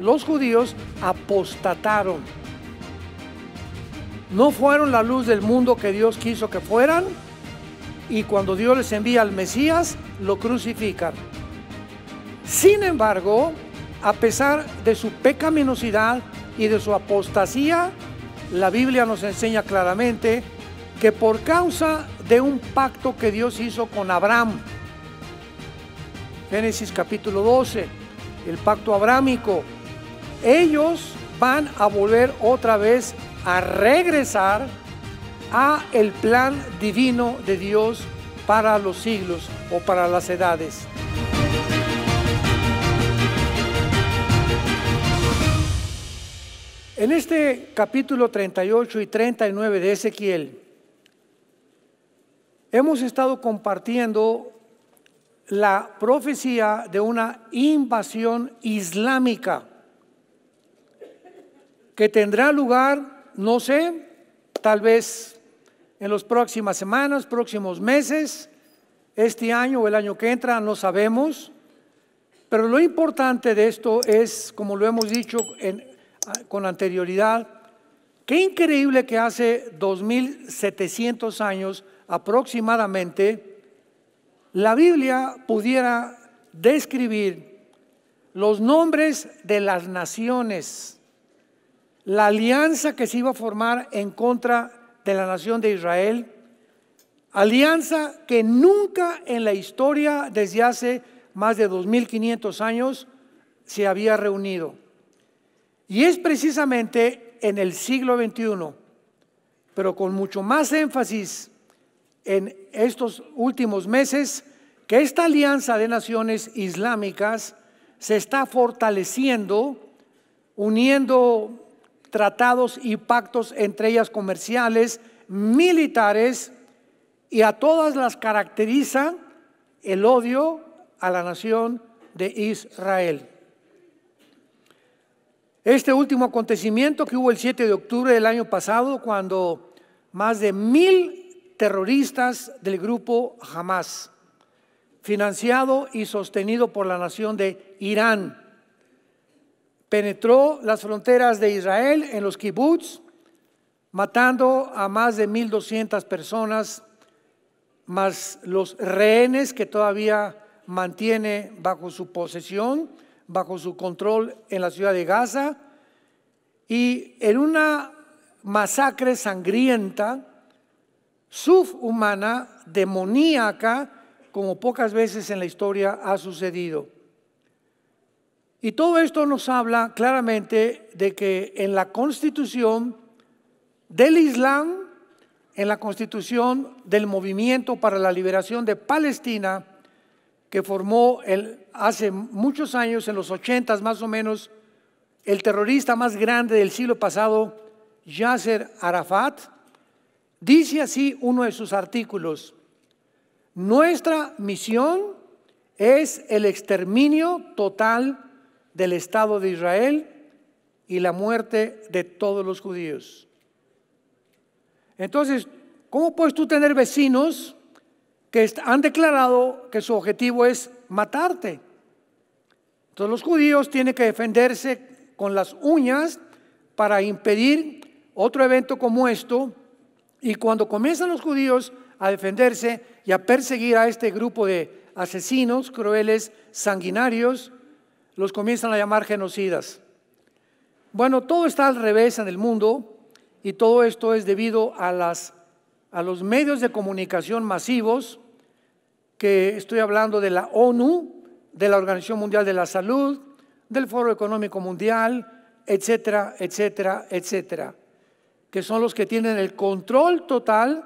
los judíos apostataron. No fueron la luz del mundo que Dios quiso que fueran y cuando Dios les envía al Mesías, lo crucifican. Sin embargo, a pesar de su pecaminosidad y de su apostasía, la Biblia nos enseña claramente que por causa de un pacto que Dios hizo con Abraham, Génesis capítulo 12, el pacto abrámico, ellos van a volver otra vez a regresar a el plan divino de Dios para los siglos o para las edades. En este capítulo 38 y 39 de Ezequiel, hemos estado compartiendo la profecía de una invasión islámica que tendrá lugar, no sé, tal vez en las próximas semanas, próximos meses, este año o el año que entra, no sabemos. Pero lo importante de esto es, como lo hemos dicho ah, con anterioridad, qué increíble que hace 2.700 años aproximadamente la Biblia pudiera describir los nombres de las naciones la alianza que se iba a formar en contra de la nación de Israel, alianza que nunca en la historia desde hace más de 2.500 años se había reunido. Y es precisamente en el siglo XXI, pero con mucho más énfasis en estos últimos meses, que esta alianza de naciones islámicas se está fortaleciendo, uniendo tratados y pactos entre ellas comerciales, militares, y a todas las caracteriza el odio a la nación de Israel. Este último acontecimiento que hubo el 7 de octubre del año pasado, cuando más de mil terroristas del grupo Hamas, financiado y sostenido por la nación de Irán, penetró las fronteras de Israel en los kibbutz, matando a más de 1.200 personas, más los rehenes que todavía mantiene bajo su posesión, bajo su control en la ciudad de Gaza, y en una masacre sangrienta, subhumana, demoníaca, como pocas veces en la historia ha sucedido. Y todo esto nos habla claramente de que en la constitución del Islam, en la constitución del movimiento para la liberación de Palestina, que formó hace muchos años, en los 80 más o menos, el terrorista más grande del siglo pasado, Yasser Arafat, dice así uno de sus artículos, nuestra misión es el exterminio total del Estado de Israel y la muerte de todos los judíos. Entonces, ¿cómo puedes tú tener vecinos que han declarado que su objetivo es matarte? Entonces los judíos tienen que defenderse con las uñas para impedir otro evento como esto. Y cuando comienzan los judíos a defenderse y a perseguir a este grupo de asesinos crueles, sanguinarios, los comienzan a llamar genocidas. Bueno, todo está al revés en el mundo y todo esto es debido a, los medios de comunicación masivos, que estoy hablando de la ONU, de la Organización Mundial de la Salud, del Foro Económico Mundial, etcétera, etcétera, etcétera, que son los que tienen el control total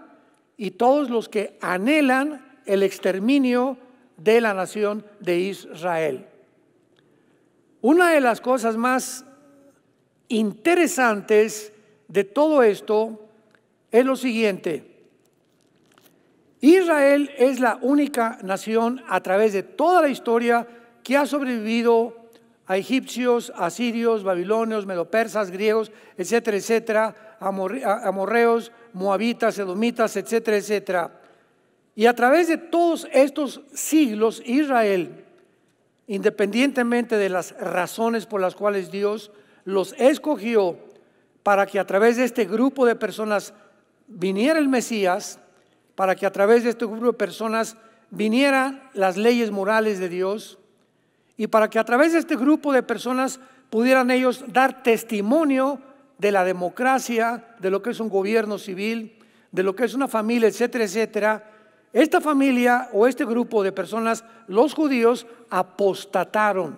y todos los que anhelan el exterminio de la nación de Israel. Una de las cosas más interesantes de todo esto es lo siguiente. Israel es la única nación a través de toda la historia que ha sobrevivido a egipcios, asirios, babilonios, persas, griegos, etcétera, etcétera, amorreos, moabitas, edomitas, etcétera, etcétera. Y a través de todos estos siglos, Israel independientemente de las razones por las cuales Dios los escogió para que a través de este grupo de personas viniera el Mesías, para que a través de este grupo de personas vinieran las leyes morales de Dios y para que a través de este grupo de personas pudieran ellos dar testimonio de la democracia, de lo que es un gobierno civil, de lo que es una familia, etcétera, etcétera, esta familia o este grupo de personas, los judíos, apostataron.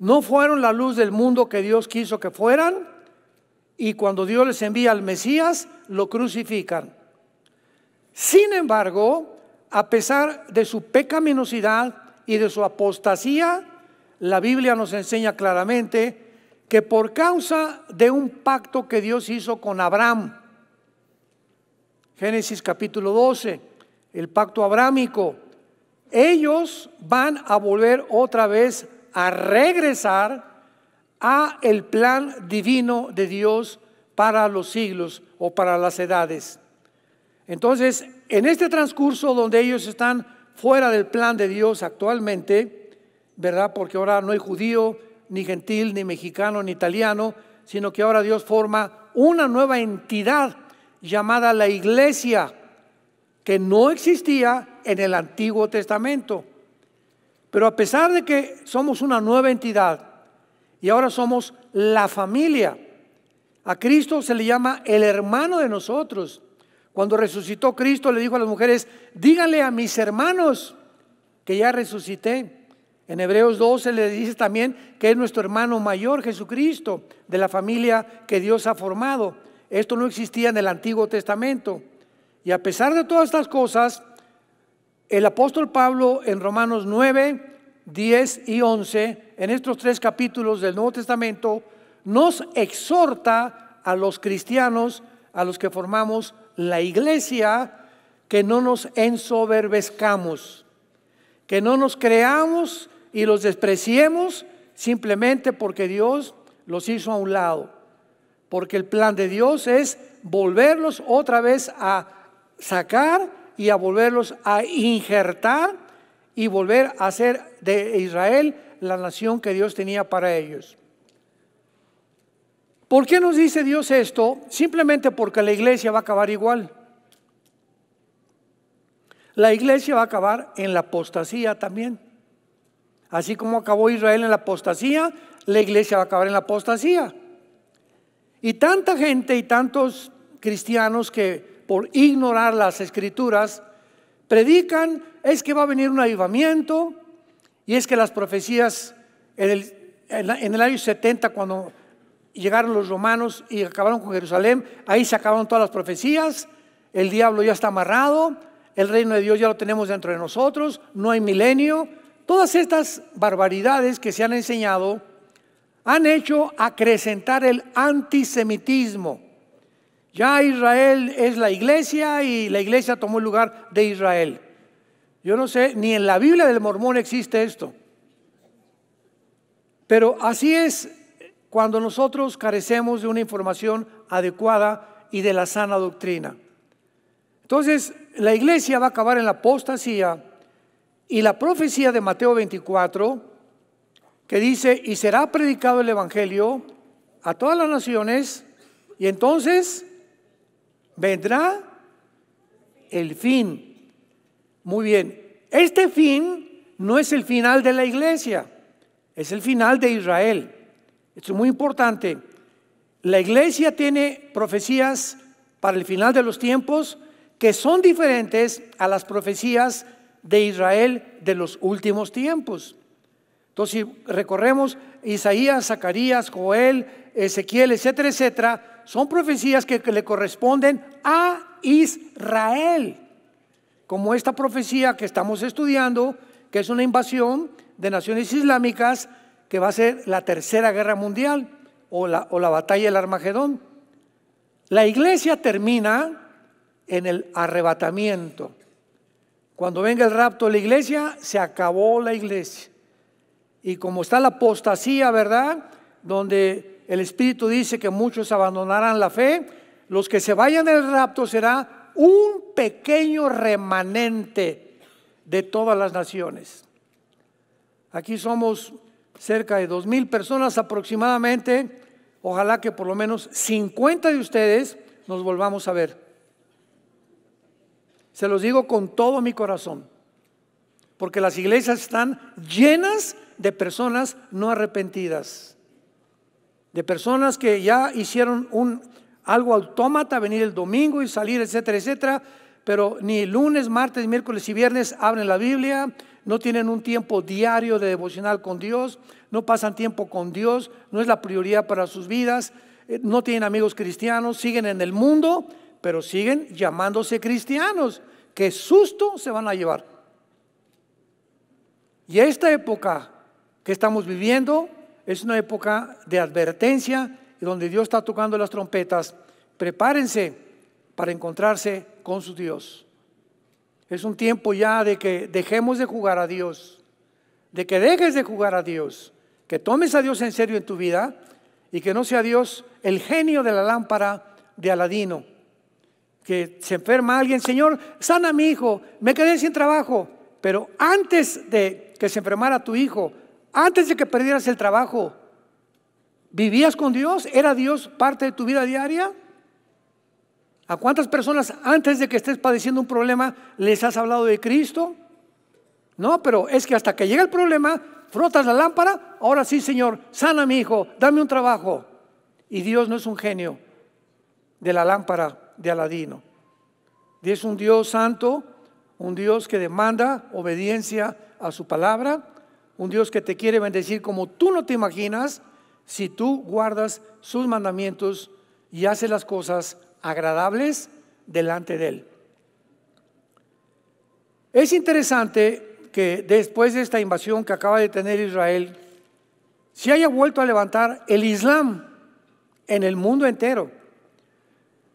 No fueron la luz del mundo que Dios quiso que fueran y cuando Dios les envía al Mesías, lo crucifican. Sin embargo, a pesar de su pecaminosidad y de su apostasía, la Biblia nos enseña claramente que por causa de un pacto que Dios hizo con Abraham, Génesis capítulo 12, el pacto abrámico. Ellos van a volver otra vez a regresar a el plan divino de Dios para los siglos o para las edades. Entonces, en este transcurso donde ellos están fuera del plan de Dios actualmente, ¿verdad? Porque ahora no hay judío, ni gentil, ni mexicano, ni italiano, sino que ahora Dios forma una nueva entidad llamada la iglesia, que no existía en el Antiguo Testamento. Pero a pesar de que somos una nueva entidad y ahora somos la familia, a Cristo se le llama el hermano de nosotros. Cuando resucitó Cristo le dijo a las mujeres, díganle a mis hermanos que ya resucité. En Hebreos 12 le dice también que es nuestro hermano mayor Jesucristo, de la familia que Dios ha formado. Esto no existía en el Antiguo Testamento. Y a pesar de todas estas cosas, el apóstol Pablo en Romanos 9, 10 y 11, en estos tres capítulos del Nuevo Testamento, nos exhorta a los cristianos, a los que formamos la iglesia, que no nos ensoberbezcamos, que no nos creamos y los despreciemos simplemente porque Dios los hizo a un lado. Porque el plan de Dios es volverlos otra vez a sacar y a volverlos a injertar y volver a hacer de Israel la nación que Dios tenía para ellos. ¿Por qué nos dice Dios esto? Simplemente porque la iglesia va a acabar igual. La iglesia va a acabar en la apostasía también. Así como acabó Israel en la apostasía, la iglesia va a acabar en la apostasía. Y tanta gente y tantos cristianos que por ignorar las escrituras predican es que va a venir un avivamiento y es que las profecías en el, año 70 cuando llegaron los romanos y acabaron con Jerusalén, ahí se acabaron todas las profecías, el diablo ya está amarrado, el reino de Dios ya lo tenemos dentro de nosotros, no hay milenio, todas estas barbaridades que se han enseñado han hecho acrecentar el antisemitismo. Ya Israel es la iglesia y la iglesia tomó el lugar de Israel. Yo no sé, ni en la Biblia del mormón existe esto. Pero así es cuando nosotros carecemos de una información adecuada y de la sana doctrina. Entonces, la iglesia va a acabar en la apostasía y la profecía de Mateo 24 que dice, y será predicado el Evangelio a todas las naciones, y entonces vendrá el fin. Muy bien, este fin no es el final de la iglesia, es el final de Israel. Esto es muy importante. La iglesia tiene profecías para el final de los tiempos que son diferentes a las profecías de Israel de los últimos tiempos. Entonces, si recorremos Isaías, Zacarías, Joel, Ezequiel, etcétera, etcétera, son profecías que, le corresponden a Israel, como esta profecía que estamos estudiando, que es una invasión de naciones islámicas que va a ser la tercera guerra mundial o o la batalla del Armagedón. La iglesia termina en el arrebatamiento. Cuando venga el rapto de la iglesia, se acabó la iglesia. Y como está la apostasía, ¿verdad? Donde el Espíritu dice que muchos abandonarán la fe, los que se vayan del rapto será un pequeño remanente de todas las naciones. Aquí somos cerca de dos mil personas aproximadamente. Ojalá que por lo menos 50 de ustedes nos volvamos a ver. Se los digo con todo mi corazón, porque las iglesias están llenas de personas no arrepentidas, de personas que ya hicieron un, algo autómata, venir el domingo y salir, etcétera, etcétera, pero ni lunes, martes, miércoles y viernes abren la Biblia, no tienen un tiempo diario de devocional con Dios, no pasan tiempo con Dios, no es la prioridad para sus vidas, eh, no tienen amigos cristianos, siguen en el mundo, pero siguen llamándose cristianos. Que susto se van a llevar. Y a esta época que estamos viviendo es una época de advertencia donde Dios está tocando las trompetas. Prepárense para encontrarse con su Dios. Es un tiempo ya de que dejemos de jugar a Dios, de que dejes de jugar a Dios, que tomes a Dios en serio en tu vida y que no sea Dios el genio de la lámpara de Aladino, que se enferma alguien, Señor, sana a mi hijo, me quedé sin trabajo, pero antes de que se enfermara tu hijo, antes de que perdieras el trabajo, ¿vivías con Dios? ¿Era Dios parte de tu vida diaria? ¿A cuántas personas antes de que estés padeciendo un problema les has hablado de Cristo? No, pero es que hasta que llega el problema, frotas la lámpara, ahora sí, Señor, sana a mi hijo, dame un trabajo. Y Dios no es un genio de la lámpara de Aladino. Dios Es un Dios santo, un Dios que demanda obediencia a su palabra un Dios que te quiere bendecir como tú no te imaginas si tú guardas sus mandamientos y haces las cosas agradables delante de Él. Es interesante que después de esta invasión que acaba de tener Israel, se haya vuelto a levantar el Islam en el mundo entero.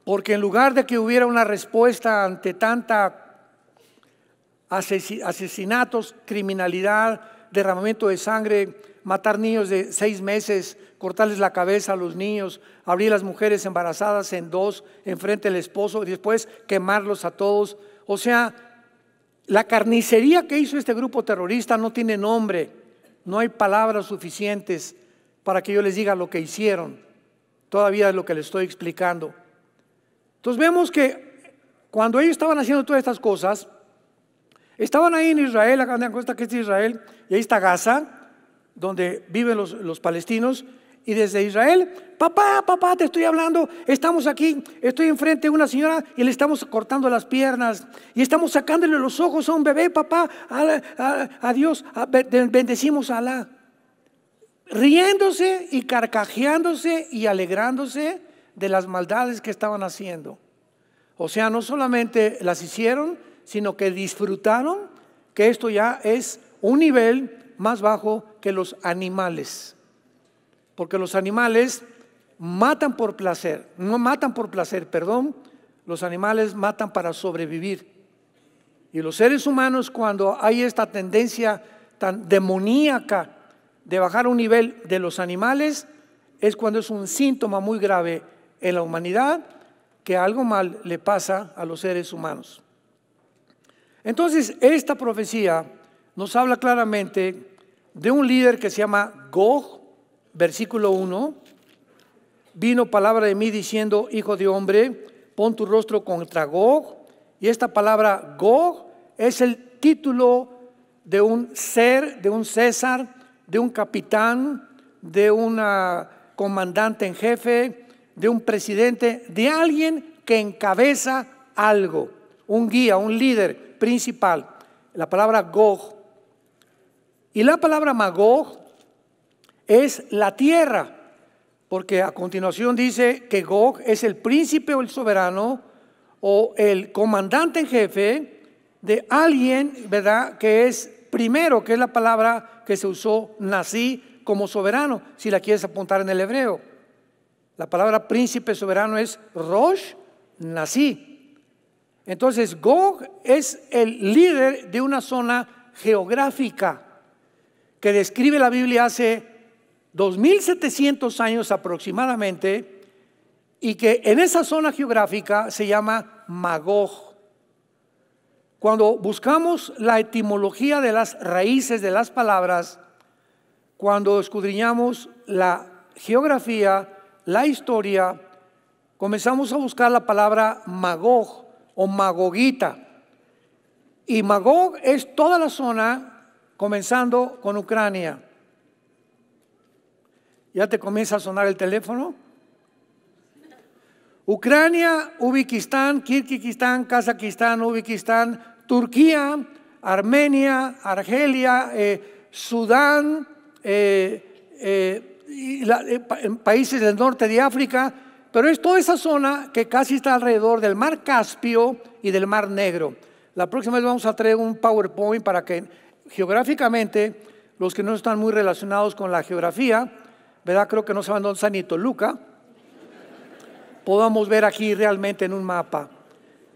Porque en lugar de que hubiera una respuesta ante tanta asesinatos, criminalidad, derramamiento de sangre, matar niños de seis meses, cortarles la cabeza a los niños, abrir las mujeres embarazadas en dos, enfrente del esposo, y después quemarlos a todos. O sea, la carnicería que hizo este grupo terrorista no tiene nombre, no hay palabras suficientes para que yo les diga lo que hicieron. Todavía es lo que les estoy explicando. Entonces vemos que cuando ellos estaban haciendo todas estas cosas, Estaban ahí en Israel, acá dan que es Israel, y ahí está Gaza, donde viven los, palestinos, y desde Israel, papá, papá, te estoy hablando, estamos aquí, estoy enfrente de una señora y le estamos cortando las piernas y estamos sacándole los ojos a un bebé, papá, a, Dios, bendecimos a Alá. Riéndose y carcajeándose y alegrándose de las maldades que estaban haciendo. O sea, no solamente las hicieron, sino que disfrutaron que esto ya es un nivel más bajo que los animales. Porque los animales matan por placer, no matan por placer, perdón, los animales matan para sobrevivir. Y los seres humanos cuando hay esta tendencia tan demoníaca de bajar un nivel de los animales, es cuando es un síntoma muy grave en la humanidad que algo mal le pasa a los seres humanos. Entonces, esta profecía nos habla claramente de un líder que se llama Gog, versículo 1. Vino palabra de mí diciendo, hijo de hombre, pon tu rostro contra Gog. Y esta palabra Gog es el título de un ser, de un César, de un capitán, de un comandante en jefe, de un presidente, de alguien que encabeza algo un guía, un líder principal. La palabra Gog. Y la palabra Magog es la tierra, porque a continuación dice que Gog es el príncipe o el soberano o el comandante en jefe de alguien, ¿verdad? Que es primero, que es la palabra que se usó, nací como soberano, si la quieres apuntar en el hebreo. La palabra príncipe soberano es Rosh, nací. Entonces, Gog es el líder de una zona geográfica que describe la Biblia hace 2700 años aproximadamente y que en esa zona geográfica se llama Magog. Cuando buscamos la etimología de las raíces de las palabras, cuando escudriñamos la geografía, la historia, comenzamos a buscar la palabra Magog o Magoguita, Y Magog es toda la zona, comenzando con Ucrania. Ya te comienza a sonar el teléfono. Ucrania, Ubikistán, Kirguistán, Kazajistán, Ubikistán, Turquía, Armenia, Argelia, eh, Sudán, eh, eh, y países del norte de África, pero es toda esa zona que casi está alrededor del mar Caspio y del mar Negro. La próxima vez vamos a traer un PowerPoint para que geográficamente los que no están muy relacionados con la geografía, ¿verdad? Creo que no saben dónde está ni Toluca, podamos ver aquí realmente en un mapa.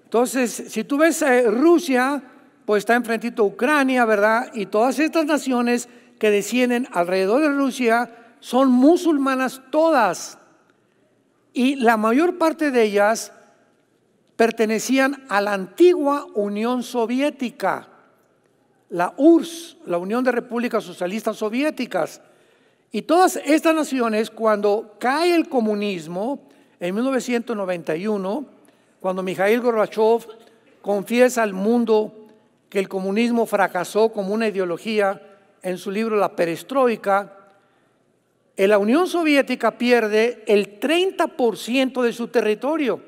Entonces, si tú ves eh, Rusia, pues está enfrentito a Ucrania, ¿verdad? Y todas estas naciones que descienden alrededor de Rusia son musulmanas todas y la mayor parte de ellas pertenecían a la antigua Unión Soviética, la URSS, la Unión de Repúblicas Socialistas Soviéticas. Y todas estas naciones, cuando cae el comunismo en 1991, cuando Mikhail Gorbachev confiesa al mundo que el comunismo fracasó como una ideología en su libro La Perestroika, la Unión Soviética pierde el 30% de su territorio.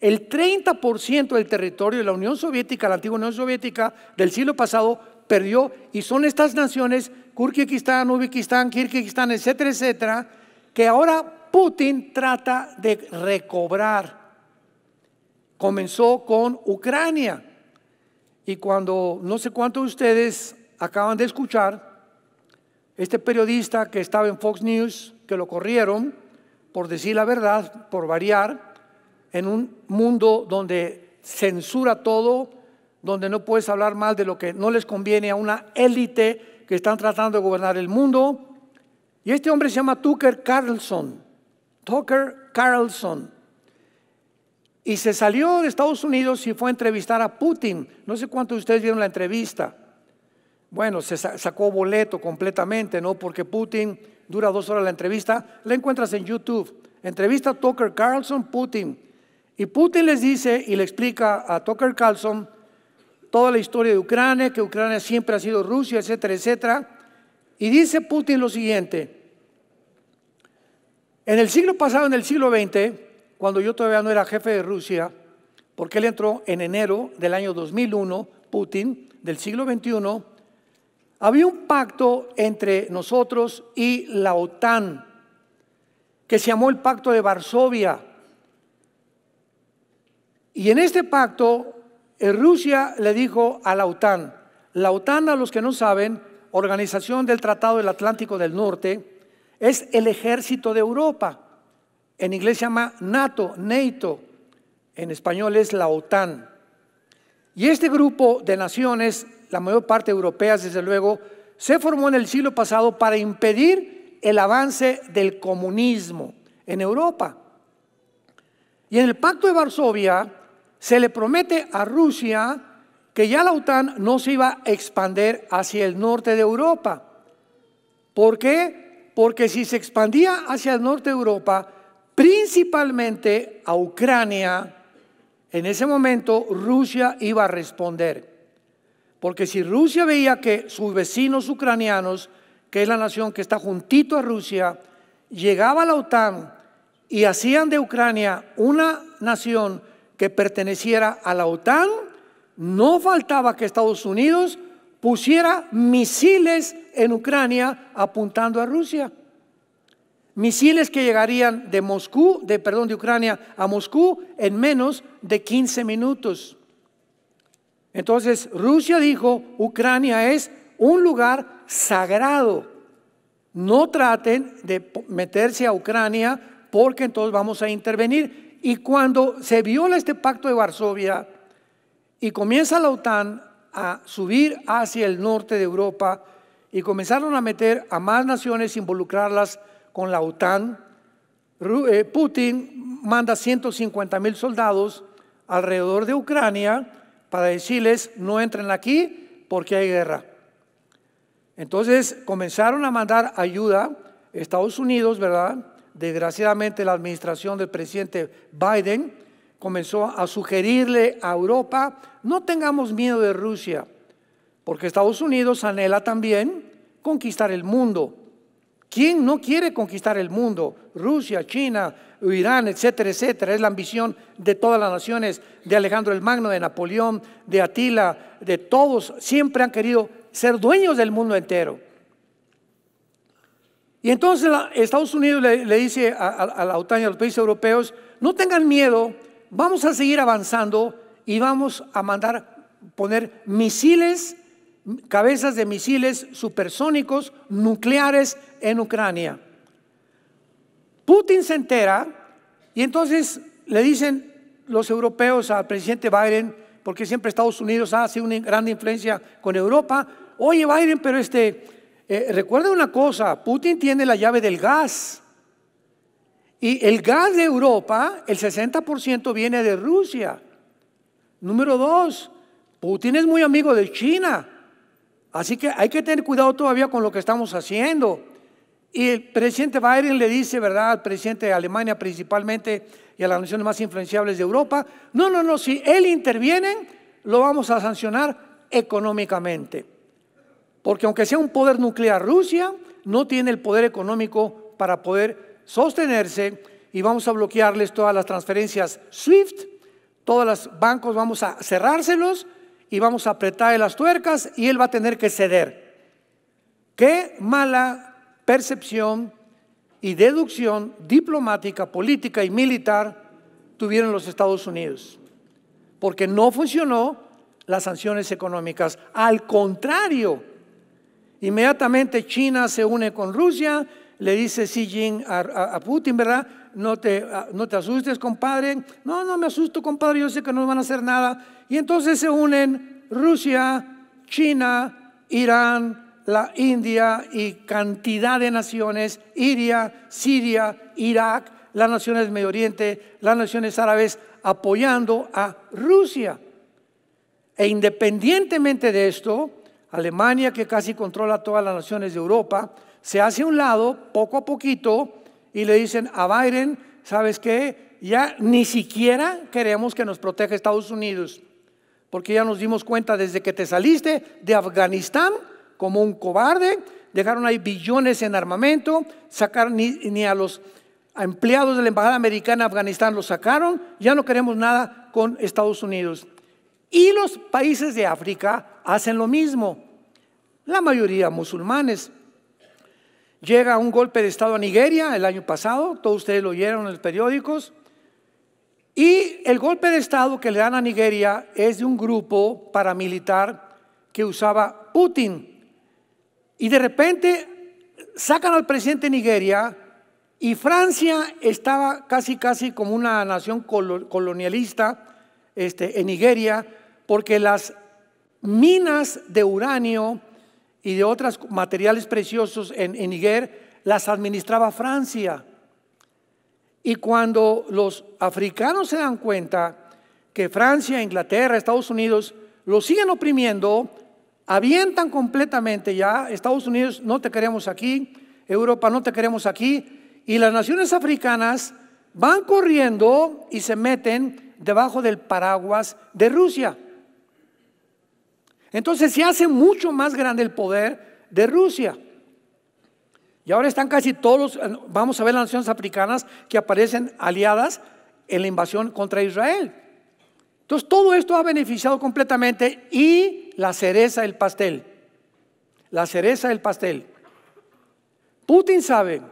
El 30% del territorio de la Unión Soviética, la antigua Unión Soviética del siglo pasado, perdió. Y son estas naciones, Kirguistán, Uzbekistán, Kirguistán, etcétera, etcétera, que ahora Putin trata de recobrar. Comenzó con Ucrania. Y cuando no sé cuántos de ustedes acaban de escuchar, este periodista que estaba en Fox News, que lo corrieron, por decir la verdad, por variar, en un mundo donde censura todo, donde no puedes hablar mal de lo que no les conviene a una élite que están tratando de gobernar el mundo. Y este hombre se llama Tucker Carlson. Tucker Carlson. Y se salió de Estados Unidos y fue a entrevistar a Putin. No sé cuántos de ustedes vieron la entrevista bueno, se sacó boleto completamente, ¿no? Porque Putin dura dos horas la entrevista, la encuentras en YouTube. Entrevista Tucker Carlson, Putin. Y Putin les dice y le explica a Tucker Carlson toda la historia de Ucrania, que Ucrania siempre ha sido Rusia, etcétera, etcétera. Y dice Putin lo siguiente, en el siglo pasado, en el siglo XX, cuando yo todavía no era jefe de Rusia, porque él entró en enero del año 2001, Putin, del siglo XXI, había un pacto entre nosotros y la OTAN, que se llamó el Pacto de Varsovia. Y en este pacto, eh, Rusia le dijo a la OTAN, la OTAN, a los que no saben, Organización del Tratado del Atlántico del Norte, es el ejército de Europa. En inglés se llama NATO, NATO. En español es la OTAN. Y este grupo de naciones la mayor parte europeas desde luego, se formó en el siglo pasado para impedir el avance del comunismo en Europa. Y en el Pacto de Varsovia se le promete a Rusia que ya la OTAN no se iba a expandir hacia el norte de Europa. ¿Por qué? Porque si se expandía hacia el norte de Europa, principalmente a Ucrania, en ese momento Rusia iba a responder. Porque si Rusia veía que sus vecinos ucranianos, que es la nación que está juntito a Rusia, llegaba a la OTAN y hacían de Ucrania una nación que perteneciera a la OTAN, no faltaba que Estados Unidos pusiera misiles en Ucrania apuntando a Rusia. Misiles que llegarían de Moscú, de perdón, de Ucrania a Moscú en menos de 15 minutos. Entonces Rusia dijo, Ucrania es un lugar sagrado. No traten de meterse a Ucrania porque entonces vamos a intervenir. Y cuando se viola este pacto de Varsovia y comienza la OTAN a subir hacia el norte de Europa y comenzaron a meter a más naciones, involucrarlas con la OTAN, eh, Putin manda 150 mil soldados alrededor de Ucrania para decirles, no entren aquí porque hay guerra. Entonces comenzaron a mandar ayuda Estados Unidos, ¿verdad? Desgraciadamente la administración del presidente Biden comenzó a sugerirle a Europa, no tengamos miedo de Rusia, porque Estados Unidos anhela también conquistar el mundo. ¿Quién no quiere conquistar el mundo? Rusia, China, Irán, etcétera, etcétera. Es la ambición de todas las naciones, de Alejandro el Magno, de Napoleón, de Atila, de todos. Siempre han querido ser dueños del mundo entero. Y entonces Estados Unidos le, dice a, a, la OTAN y a los países europeos, no tengan miedo, vamos a seguir avanzando y vamos a mandar poner misiles, cabezas de misiles supersónicos nucleares en Ucrania. Putin se entera y entonces le dicen los europeos al presidente Biden, porque siempre Estados Unidos ha sido una gran influencia con Europa, oye Biden, pero este, eh, recuerda una cosa, Putin tiene la llave del gas. Y el gas de Europa, el 60% viene de Rusia. Número dos, Putin es muy amigo de China. Así que hay que tener cuidado todavía con lo que estamos haciendo. Y el presidente Biden le dice, ¿verdad?, al presidente de Alemania principalmente y a las naciones más influenciables de Europa, no, no, no, si él interviene, lo vamos a sancionar económicamente. Porque aunque sea un poder nuclear, Rusia no tiene el poder económico para poder sostenerse y vamos a bloquearles todas las transferencias SWIFT, todos los bancos vamos a cerrárselos y vamos a apretar las tuercas y él va a tener que ceder. Qué mala percepción y deducción diplomática, política y militar tuvieron los Estados Unidos, porque no funcionó las sanciones económicas. Al contrario, inmediatamente China se une con Rusia, le dice Xi Jinping a, Putin, ¿verdad? No te, no te asustes, compadre. No, no me asusto, compadre, yo sé que no van a hacer nada. Y entonces se unen Rusia, China, Irán, la India y cantidad de naciones, Iria, Siria, Irak, las naciones del Medio Oriente, las naciones árabes, apoyando a Rusia. E independientemente de esto, Alemania, que casi controla todas las naciones de Europa, se hace a un lado poco a poquito y le dicen a Biden, ¿sabes qué? Ya ni siquiera queremos que nos proteja Estados Unidos, porque ya nos dimos cuenta desde que te saliste de Afganistán como un cobarde, dejaron ahí billones en armamento, sacaron ni, a los empleados de la Embajada Americana en Afganistán los sacaron, ya no queremos nada con Estados Unidos. Y los países de África hacen lo mismo, la mayoría musulmanes. Llega un golpe de Estado a Nigeria el año pasado, todos ustedes lo oyeron en los periódicos, y el golpe de Estado que le dan a Nigeria es de un grupo paramilitar que usaba Putin y de repente sacan al presidente de Nigeria y Francia estaba casi, casi como una nación colonialista este, en Nigeria, porque las minas de uranio y de otros materiales preciosos en, en Niger las administraba Francia. Y cuando los africanos se dan cuenta que Francia, Inglaterra, Estados Unidos los siguen oprimiendo, avientan completamente ya, Estados Unidos no te queremos aquí, Europa no te queremos aquí, y las naciones africanas van corriendo y se meten debajo del paraguas de Rusia. Entonces se hace mucho más grande el poder de Rusia. Y ahora están casi todos, eh, vamos a ver las naciones africanas que aparecen aliadas en la invasión contra Israel. Entonces todo esto ha beneficiado completamente y la cereza del pastel. La cereza del pastel. Putin sabe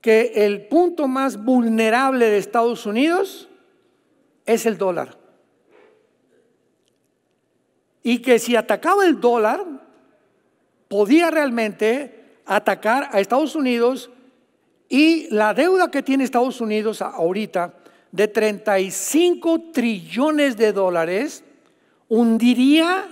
que el punto más vulnerable de Estados Unidos es el dólar. Y que si atacaba el dólar, podía realmente atacar a Estados Unidos y la deuda que tiene Estados Unidos ahorita de 35 trillones de dólares hundiría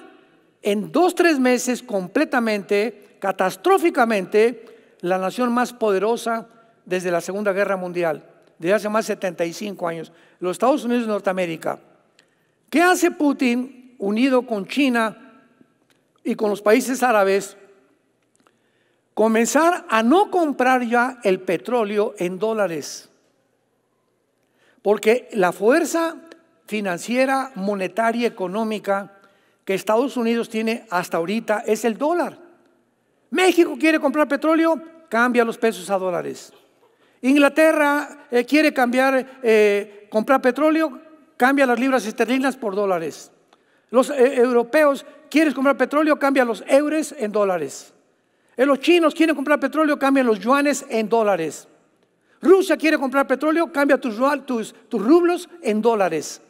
en dos, tres meses completamente, catastróficamente, la nación más poderosa desde la Segunda Guerra Mundial, desde hace más de 75 años, los Estados Unidos de Norteamérica. ¿Qué hace Putin unido con China y con los países árabes? Comenzar a no comprar ya el petróleo en dólares, porque la fuerza financiera, monetaria, económica que Estados Unidos tiene hasta ahorita es el dólar. México quiere comprar petróleo, cambia los pesos a dólares. Inglaterra eh, quiere cambiar, eh, comprar petróleo, cambia las libras esterlinas por dólares. Los eh, europeos quieren comprar petróleo, cambia los euros en dólares. los chinos quieren comprar petróleo, cambian los yuanes en dólares. Rusia quiere comprar petróleo, cambia tus rublos en dólares.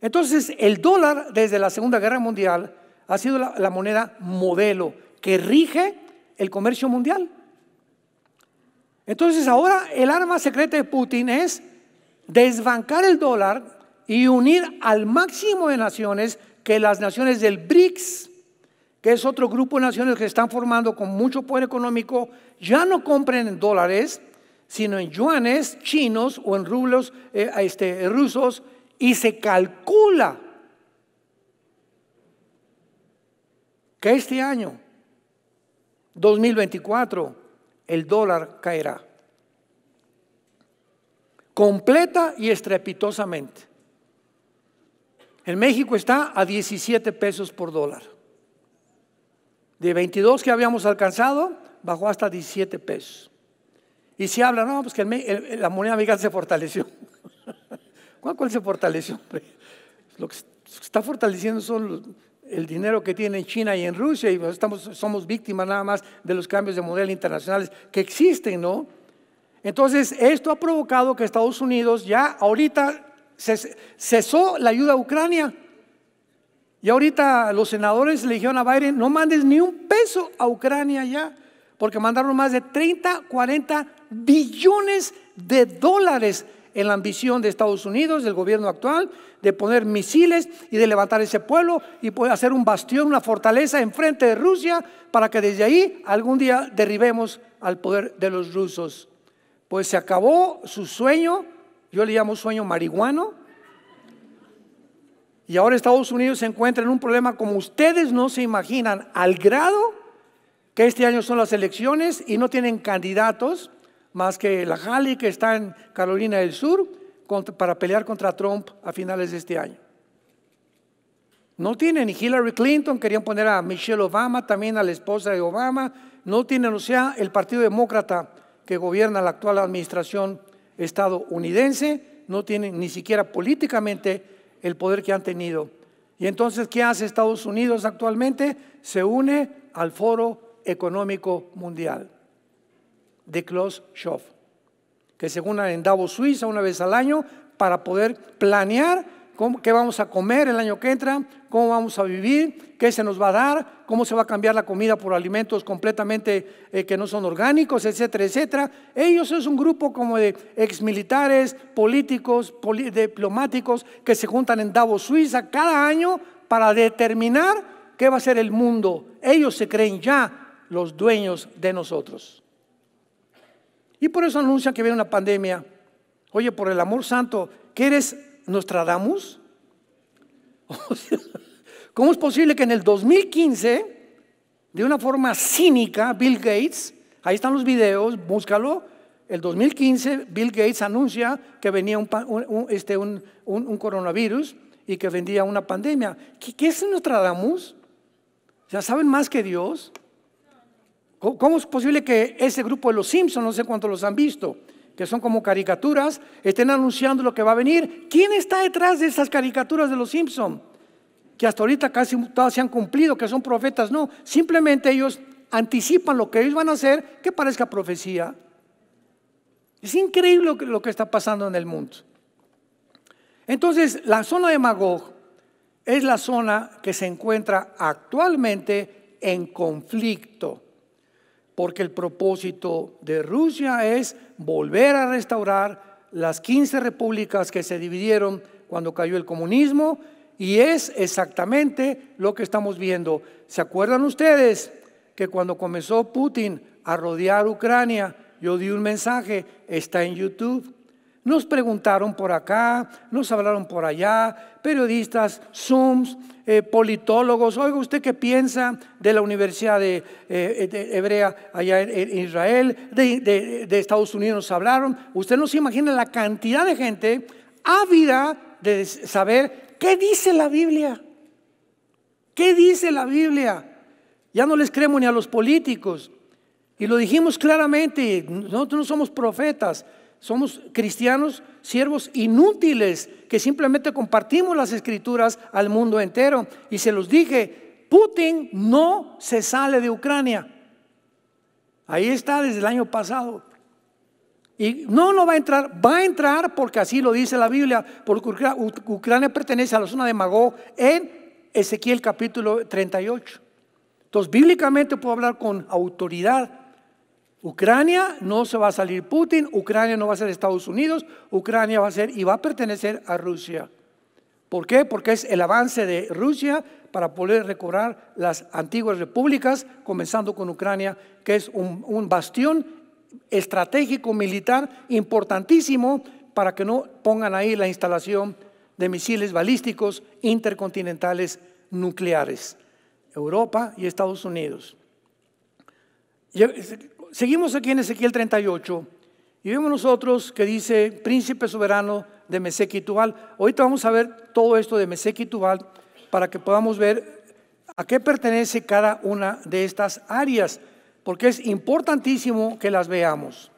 Entonces, el dólar desde la Segunda Guerra Mundial ha sido la, moneda modelo que rige el comercio mundial. Entonces, ahora el arma secreta de Putin es desbancar el dólar y unir al máximo de naciones que las naciones del BRICS, que es otro grupo de naciones que están formando con mucho poder económico, ya no compren en dólares, sino en yuanes chinos o en rublos eh, este, rusos y se calcula que este año, 2024, el dólar caerá. Completa y estrepitosamente. En México está a 17 pesos por dólar. De 22 que habíamos alcanzado, bajó hasta 17 pesos. Y se habla, no, pues que la moneda mexicana se fortaleció. ¿Cuál, se fortaleció? Lo que está fortaleciendo son el dinero que tiene en China y en Rusia y pues somos víctimas nada más de los cambios de modelo internacionales que existen, ¿no? Entonces, esto ha provocado que Estados Unidos ya ahorita cesó la ayuda a Ucrania. Y ahorita los senadores le dijeron a Biden, no mandes ni un peso a Ucrania ya, porque mandaron más de 30, 40 billones de dólares en la ambición de Estados Unidos, del gobierno actual, de poner misiles y de levantar ese pueblo y hacer un bastión, una fortaleza enfrente de Rusia para que desde ahí algún día derribemos al poder de los rusos. Pues se acabó su sueño, yo le llamo sueño marihuano, y ahora Estados Unidos se encuentra en un problema como ustedes no se imaginan, al grado que este año son las elecciones y no tienen candidatos más que la Halley que está en Carolina del Sur para pelear contra Trump a finales de este año. No tiene ni Hillary Clinton, querían poner a Michelle Obama, también a la esposa de Obama. No tienen, o sea, el Partido Demócrata que gobierna la actual administración estadounidense, no tienen ni siquiera políticamente el poder que han tenido. Y entonces, ¿qué hace Estados Unidos actualmente? Se une al Foro Económico Mundial de Klaus shop que se juntan en Davos, Suiza, una vez al año para poder planear qué vamos a comer el año que entra, cómo vamos a vivir, qué se nos va a dar, cómo se va a cambiar la comida por alimentos completamente eh, que no son orgánicos, etcétera, etcétera. Ellos es un grupo como de exmilitares, políticos, diplomáticos que se juntan en Davos, Suiza, cada año para determinar qué va a ser el mundo. Ellos se creen ya los dueños de nosotros. Y por eso anuncia que viene una pandemia. Oye, por el amor santo, ¿qué eres Nostradamus? ¿Cómo es posible que en el 2015, de una forma cínica, Bill Gates, ahí están los videos, búscalo, el 2015 Bill Gates anuncia que venía este, un, coronavirus y que vendía una pandemia. ¿Qué, qué es Nostradamus? ¿Ya saben más que Dios? ¿Cómo es posible que ese grupo de los Simpsons, no sé cuántos los han visto, que son como caricaturas, estén anunciando lo que va a venir? ¿Quién está detrás de esas caricaturas de los Simpsons? Que hasta ahorita casi todas se han cumplido, que son profetas. No, simplemente ellos anticipan lo que ellos van a hacer que parezca profecía. Es increíble lo que está pasando en el mundo. Entonces, la zona de Magog es la zona que se encuentra actualmente en conflicto porque el propósito de Rusia es volver a restaurar las 15 repúblicas que se dividieron cuando cayó el comunismo y es exactamente lo que estamos viendo. ¿Se acuerdan ustedes que cuando comenzó Putin a rodear Ucrania, yo di un mensaje, está en YouTube? Nos preguntaron por acá, nos hablaron por allá, periodistas, Zooms, eh, politólogos, oiga usted qué piensa de la Universidad de, eh, eh, Hebrea allá en, Israel, de, de, Estados Unidos nos hablaron. Usted no se imagina la cantidad de gente ávida de saber qué dice la Biblia. ¿Qué dice la Biblia? Ya no les creemos ni a los políticos. Y lo dijimos claramente, nosotros no somos profetas, somos cristianos, siervos inútiles, que simplemente compartimos las escrituras al mundo entero. Y se los dije, Putin no se sale de Ucrania. Ahí está desde el año pasado. Y no, no va a entrar, va a entrar porque así lo dice la Biblia, porque Ucrania pertenece a la zona de Magó en Ezequiel capítulo 38. Entonces, bíblicamente puedo hablar con autoridad Ucrania no se va a salir Putin, Ucrania no va a ser Estados Unidos, Ucrania va a ser y va a pertenecer a Rusia. ¿Por qué? Porque es el avance de Rusia para poder recobrar las antiguas repúblicas, comenzando con Ucrania, que es un, un bastión estratégico militar importantísimo para que no pongan ahí la instalación de misiles balísticos intercontinentales nucleares. Europa y Estados Unidos. Seguimos aquí en Ezequiel 38 y vemos nosotros que dice príncipe soberano de Mesequitubal Ahorita vamos a ver todo esto de Mesequitubal para que podamos ver a qué pertenece cada una de estas áreas, porque es importantísimo que las veamos.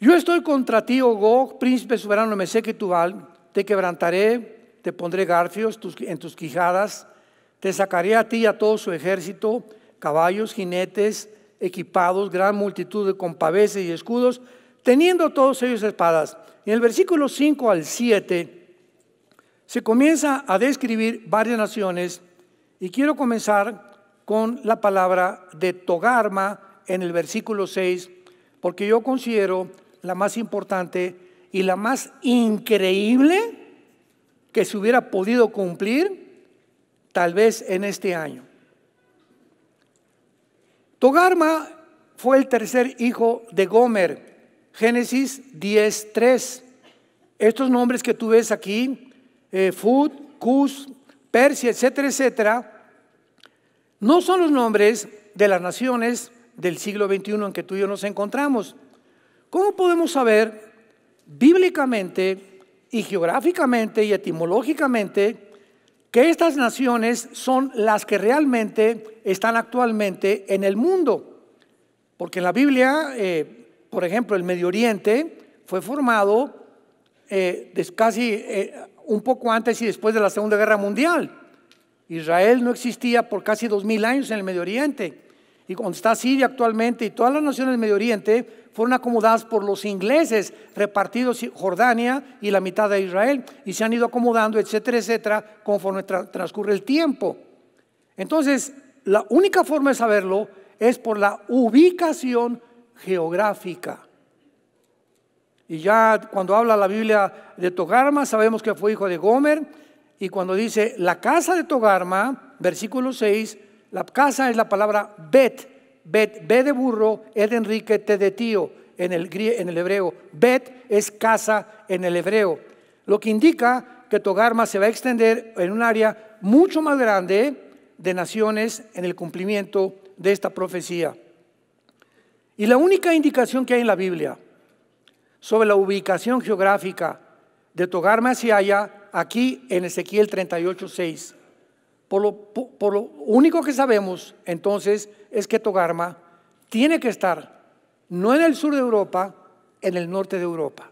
Yo estoy contra ti, oh Gog, príncipe soberano de Mesequitubal te quebrantaré, te pondré garfios en tus quijadas, te sacaré a ti y a todo su ejército, caballos, jinetes, equipados, gran multitud de con y escudos, teniendo todos ellos espadas. En el versículo 5 al 7 se comienza a describir varias naciones y quiero comenzar con la palabra de Togarma en el versículo 6, porque yo considero la más importante y la más increíble que se hubiera podido cumplir tal vez en este año. Togarma fue el tercer hijo de Gomer. Génesis 10.3. Estos nombres que tú ves aquí, eh, Fud, Cus, Persia, etcétera, etcétera, no son los nombres de las naciones del siglo XXI en que tú y yo nos encontramos. ¿Cómo podemos saber bíblicamente y geográficamente y etimológicamente que estas naciones son las que realmente están actualmente en el mundo. Porque en la Biblia, eh, por ejemplo, el Medio Oriente fue formado eh, casi eh, un poco antes y después de la Segunda Guerra Mundial. Israel no existía por casi dos mil años en el Medio Oriente y cuando está Siria actualmente y todas las naciones del Medio Oriente fueron acomodadas por los ingleses repartidos Jordania y la mitad de Israel y se han ido acomodando, etcétera, etcétera, conforme transcurre el tiempo. Entonces, la única forma de saberlo es por la ubicación geográfica. Y ya cuando habla la Biblia de Togarma, sabemos que fue hijo de Gomer. Y cuando dice la casa de Togarma, versículo 6, la casa es la palabra bet, bet, bet de burro, ed de Enrique, T de tío en el, hebreo. Bet es casa en el hebreo, lo que indica que Togarma se va a extender en un área mucho más grande de naciones en el cumplimiento de esta profecía. Y la única indicación que hay en la Biblia sobre la ubicación geográfica de Togarma hacia más aquí en Ezequiel 38, 6. Por lo, único que sabemos entonces es que Togarma tiene que estar no en el sur de Europa, en el norte de Europa.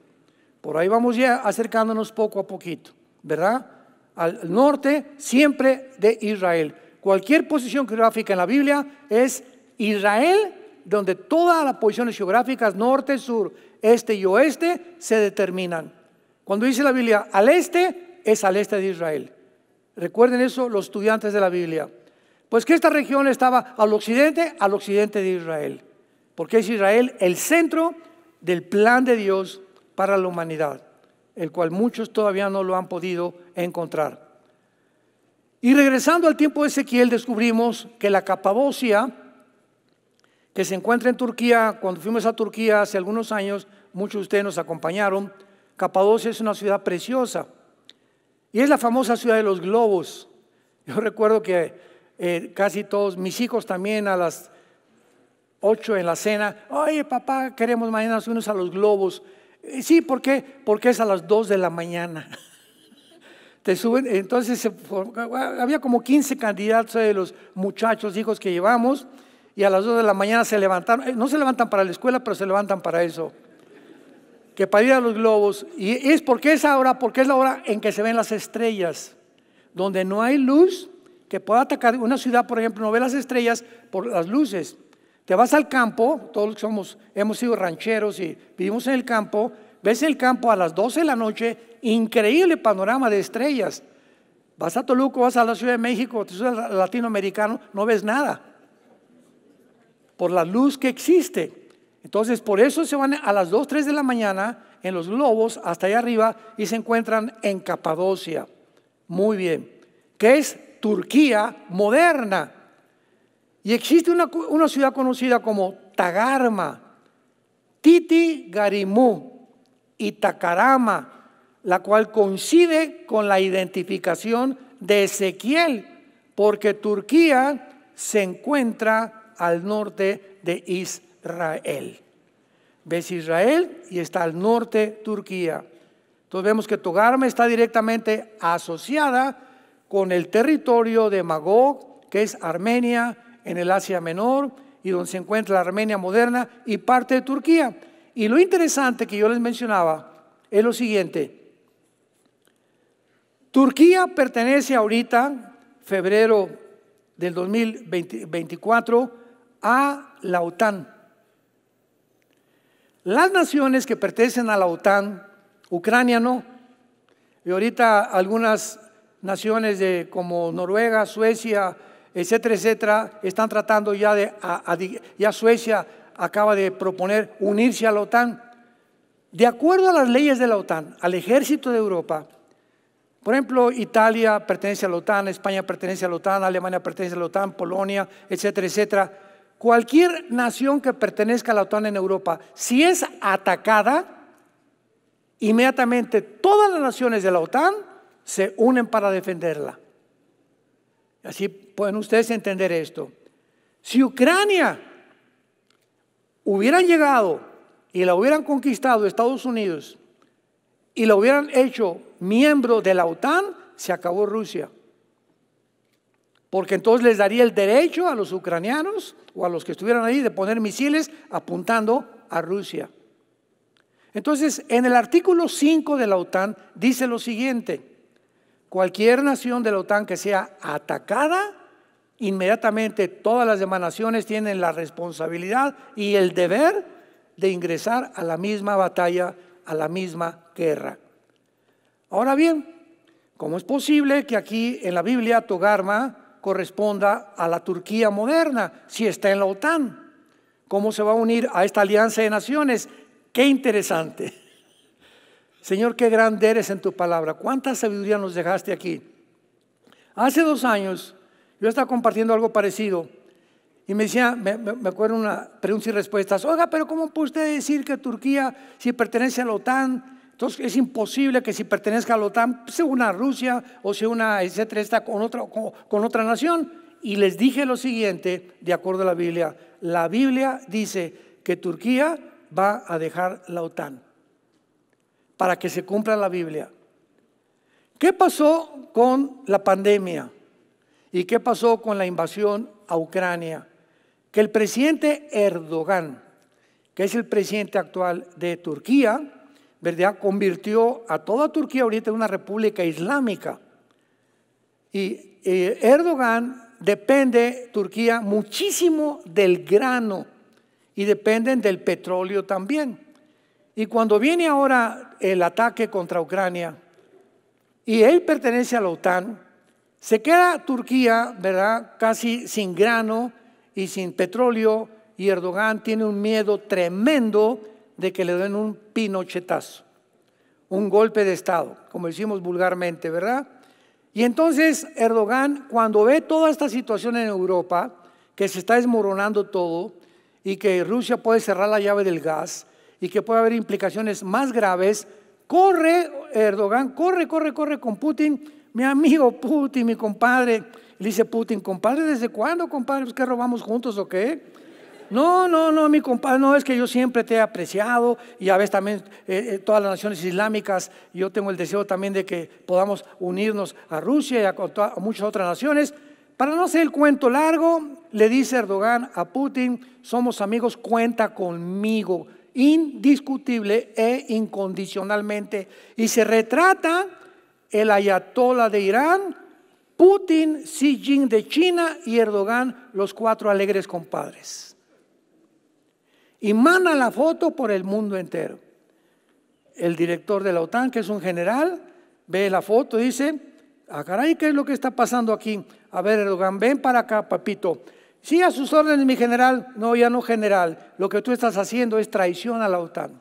Por ahí vamos ya acercándonos poco a poquito, ¿verdad? Al norte siempre de Israel. Cualquier posición geográfica en la Biblia es Israel, donde todas las posiciones geográficas, norte, sur, este y oeste, se determinan. Cuando dice la Biblia al este, es al este de Israel. Recuerden eso los estudiantes de la Biblia. Pues que esta región estaba al occidente, al occidente de Israel, porque es Israel el centro del plan de Dios para la humanidad, el cual muchos todavía no lo han podido encontrar. Y regresando al tiempo de Ezequiel, descubrimos que la Capadocia, que se encuentra en Turquía, cuando fuimos a Turquía hace algunos años, muchos de ustedes nos acompañaron, Capadocia es una ciudad preciosa. Y es la famosa ciudad de los globos. Yo recuerdo que eh, casi todos, mis hijos también a las 8 en la cena, oye papá, queremos mañana subirnos a los globos. Eh, sí, ¿por qué? Porque es a las 2 de la mañana. Te suben, entonces había como 15 candidatos de los muchachos, hijos que llevamos, y a las 2 de la mañana se levantaron, eh, no se levantan para la escuela, pero se levantan para eso que para ir a los globos, y es porque es ahora, porque es la hora en que se ven las estrellas, donde no hay luz que pueda atacar una ciudad, por ejemplo, no ve las estrellas por las luces. Te vas al campo, todos somos, hemos sido rancheros y vivimos en el campo, ves el campo a las 12 de la noche, increíble panorama de estrellas. Vas a Toluco, vas a la Ciudad de México, te eres latinoamericano, no ves nada. Por la luz que existe. Entonces, por eso se van a las 2, 3 de la mañana en los globos hasta allá arriba y se encuentran en Capadocia. Muy bien. Que es Turquía moderna. Y existe una, ciudad conocida como Tagarma, Titi Garimú y Takarama, la cual coincide con la identificación de Ezequiel, porque Turquía se encuentra al norte de Israel. Israel. Ves Israel y está al norte Turquía. Entonces vemos que Togarma está directamente asociada con el territorio de Magog, que es Armenia en el Asia Menor y donde se encuentra la Armenia moderna y parte de Turquía. Y lo interesante que yo les mencionaba es lo siguiente. Turquía pertenece ahorita, febrero del 2024, a la OTAN. Las naciones que pertenecen a la OTAN, Ucrania no, y ahorita algunas naciones como Noruega, Suecia, etcétera, etcétera, están tratando ya de, ya Suecia acaba de proponer unirse a la OTAN. De acuerdo a las leyes de la OTAN, al ejército de Europa, por ejemplo, Italia pertenece a la OTAN, España pertenece a la OTAN, Alemania pertenece a la OTAN, Polonia, etcétera, etcétera. Cualquier nación que pertenezca a la OTAN en Europa, si es atacada, inmediatamente todas las naciones de la OTAN se unen para defenderla. Así pueden ustedes entender esto. Si Ucrania hubieran llegado y la hubieran conquistado Estados Unidos y la hubieran hecho miembro de la OTAN, se acabó Rusia porque entonces les daría el derecho a los ucranianos o a los que estuvieran ahí de poner misiles apuntando a Rusia. Entonces, en el artículo 5 de la OTAN dice lo siguiente, cualquier nación de la OTAN que sea atacada, inmediatamente todas las demás naciones tienen la responsabilidad y el deber de ingresar a la misma batalla, a la misma guerra. Ahora bien, ¿cómo es posible que aquí en la Biblia Togarma corresponda a la Turquía moderna, si está en la OTAN. ¿Cómo se va a unir a esta alianza de naciones? Qué interesante. Señor, qué grande eres en tu palabra. ¿Cuánta sabiduría nos dejaste aquí? Hace dos años yo estaba compartiendo algo parecido y me decía, me, acuerdo una pregunta y respuestas, oiga, pero ¿cómo puede usted decir que Turquía, si pertenece a la OTAN, entonces es imposible que si pertenezca a la OTAN, sea una Rusia o sea una, etcétera, está con con otra nación. Y les dije lo siguiente, de acuerdo a la Biblia, la Biblia dice que Turquía va a dejar la OTAN para que se cumpla la Biblia. ¿Qué pasó con la pandemia? ¿Y qué pasó con la invasión a Ucrania? Que el presidente Erdogan, que es el presidente actual de Turquía, ¿verdad? Convirtió a toda Turquía ahorita en una república islámica. Y eh, Erdogan depende, Turquía, muchísimo del grano y dependen del petróleo también. Y cuando viene ahora el ataque contra Ucrania y él pertenece a la OTAN, se queda Turquía, ¿verdad? Casi sin grano y sin petróleo y Erdogan tiene un miedo tremendo de que le den un pinochetazo, un golpe de Estado, como decimos vulgarmente, ¿verdad? Y entonces Erdogan, cuando ve toda esta situación en Europa, que se está desmoronando todo y que Rusia puede cerrar la llave del gas y que puede haber implicaciones más graves, corre Erdogan, corre, corre, corre con Putin, mi amigo Putin, mi compadre. Le dice Putin, compadre, ¿desde cuándo, compadre? ¿Pues que robamos juntos o qué? No, no, no, mi compadre, no, es que yo siempre te he apreciado y a veces también eh, eh, todas las naciones islámicas, yo tengo el deseo también de que podamos unirnos a Rusia y a, a, muchas otras naciones. Para no hacer el cuento largo, le dice Erdogan a Putin, somos amigos, cuenta conmigo, indiscutible e incondicionalmente. Y se retrata el ayatollah de Irán, Putin, Xi Jinping de China y Erdogan, los cuatro alegres compadres y manda la foto por el mundo entero. El director de la OTAN, que es un general, ve la foto y dice, ah, caray, ¿qué es lo que está pasando aquí? A ver, Erdogan, ven para acá, papito. Sí, a sus órdenes, mi general. No, ya no, general. Lo que tú estás haciendo es traición a la OTAN.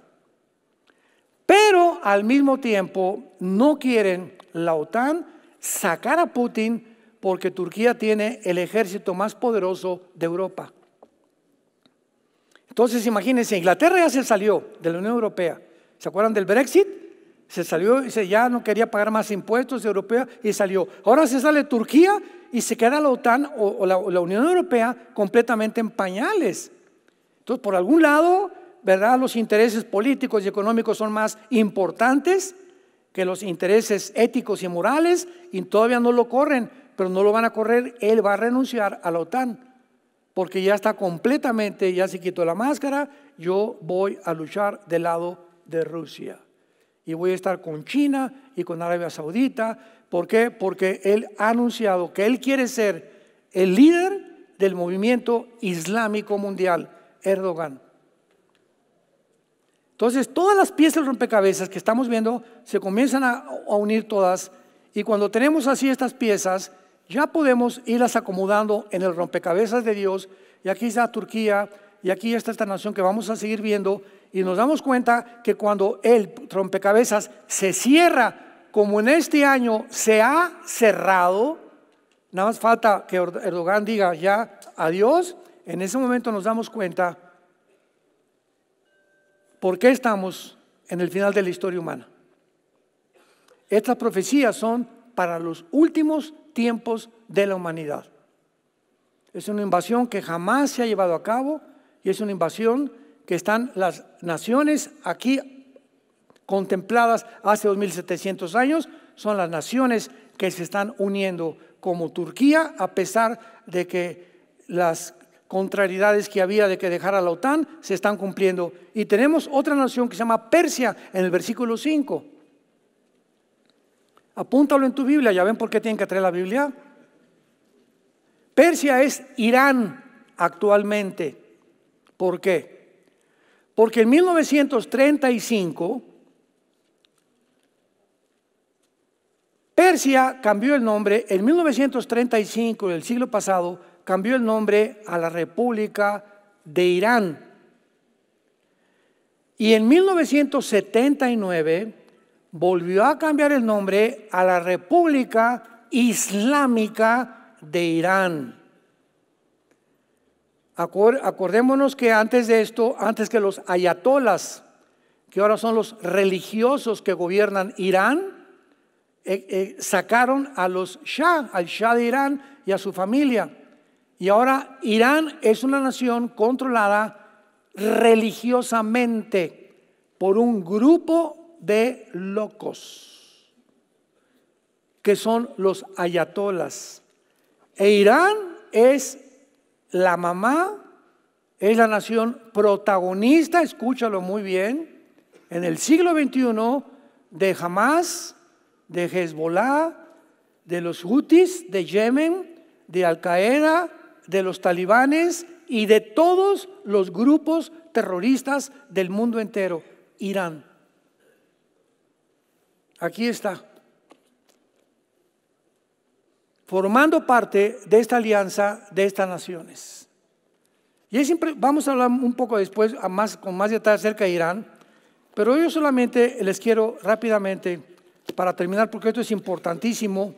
Pero al mismo tiempo no quieren la OTAN sacar a Putin porque Turquía tiene el ejército más poderoso de Europa. Entonces, imagínense, Inglaterra ya se salió de la Unión Europea. ¿Se acuerdan del Brexit? Se salió, dice, ya no quería pagar más impuestos europeos y salió. Ahora se sale Turquía y se queda la OTAN o, la, Unión Europea completamente en pañales. Entonces, por algún lado, ¿verdad? Los intereses políticos y económicos son más importantes que los intereses éticos y morales y todavía no lo corren, pero no lo van a correr, él va a renunciar a la OTAN porque ya está completamente, ya se quitó la máscara, yo voy a luchar del lado de Rusia. Y voy a estar con China y con Arabia Saudita. ¿Por qué? Porque él ha anunciado que él quiere ser el líder del movimiento islámico mundial, Erdogan. Entonces, todas las piezas rompecabezas que estamos viendo se comienzan a unir todas. Y cuando tenemos así estas piezas, ya podemos irlas acomodando en el rompecabezas de Dios. Y aquí está Turquía, y aquí está esta nación que vamos a seguir viendo. Y nos damos cuenta que cuando el rompecabezas se cierra, como en este año se ha cerrado, nada más falta que Erdogan diga ya adiós. En ese momento nos damos cuenta por qué estamos en el final de la historia humana. Estas profecías son para los últimos tiempos de la humanidad. Es una invasión que jamás se ha llevado a cabo y es una invasión que están las naciones aquí contempladas hace 2700 años, son las naciones que se están uniendo como Turquía, a pesar de que las contrariedades que había de que dejar a la OTAN se están cumpliendo. Y tenemos otra nación que se llama Persia en el versículo 5 Apúntalo en tu Biblia, ya ven por qué tienen que traer la Biblia. Persia es Irán actualmente. ¿Por qué? Porque en 1935 Persia cambió el nombre, en 1935 del siglo pasado cambió el nombre a la República de Irán. Y en 1979 volvió a cambiar el nombre a la República Islámica de Irán. Acordémonos que antes de esto, antes que los ayatolas, que ahora son los religiosos que gobiernan Irán, eh, eh, sacaron a los shah, al shah de Irán y a su familia. Y ahora Irán es una nación controlada religiosamente por un grupo de locos, que son los ayatolas. E Irán es la mamá, es la nación protagonista, escúchalo muy bien, en el siglo XXI de Hamas, de Hezbollah, de los Houthis, de Yemen, de Al Qaeda, de los talibanes y de todos los grupos terroristas del mundo entero, Irán. Aquí está. Formando parte de esta alianza de estas naciones. Y siempre, vamos a hablar un poco después, más, con más detalle acerca de Irán, pero yo solamente les quiero rápidamente, para terminar, porque esto es importantísimo,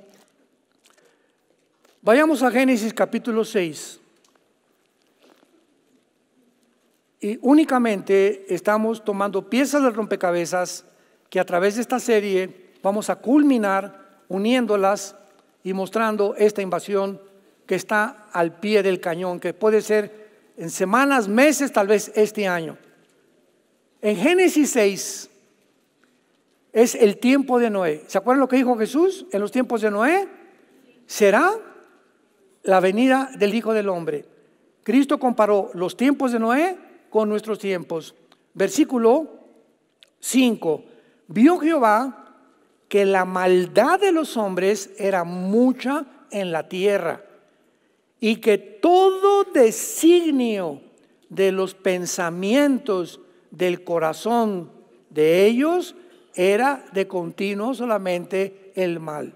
vayamos a Génesis capítulo 6. Y únicamente estamos tomando piezas de rompecabezas que a través de esta serie vamos a culminar uniéndolas y mostrando esta invasión que está al pie del cañón, que puede ser en semanas, meses, tal vez este año. En Génesis 6 es el tiempo de Noé. ¿Se acuerdan lo que dijo Jesús en los tiempos de Noé? Será la venida del Hijo del Hombre. Cristo comparó los tiempos de Noé con nuestros tiempos. Versículo 5 vio Jehová que la maldad de los hombres era mucha en la tierra y que todo designio de los pensamientos del corazón de ellos era de continuo solamente el mal.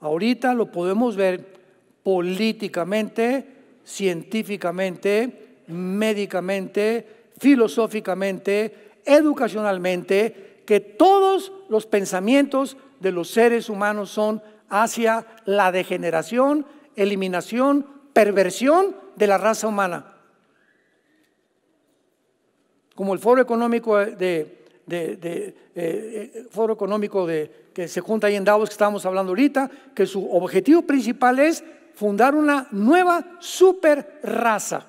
Ahorita lo podemos ver políticamente, científicamente, médicamente, filosóficamente, educacionalmente, que todos los pensamientos de los seres humanos son hacia la degeneración, eliminación, perversión de la raza humana. Como el Foro Económico de, eh, eh, Foro Económico de, que se junta ahí en Davos que estábamos hablando ahorita, que su objetivo principal es fundar una nueva super raza.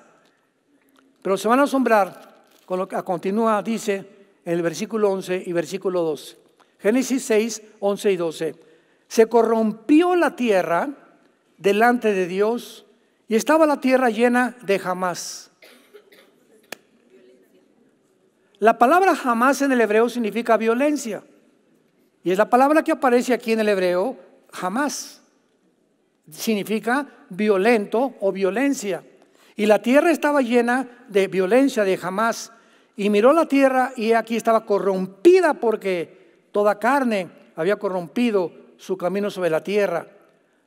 Pero se van a asombrar con lo que continúa, dice en el versículo 11 y versículo 12. Génesis 6, 11 y 12. Se corrompió la tierra delante de Dios y estaba la tierra llena de jamás. La palabra jamás en el hebreo significa violencia. Y es la palabra que aparece aquí en el hebreo, jamás. Significa violento o violencia. Y la tierra estaba llena de violencia, de jamás. Y miró la tierra y aquí estaba corrompida porque toda carne había corrompido su camino sobre la tierra.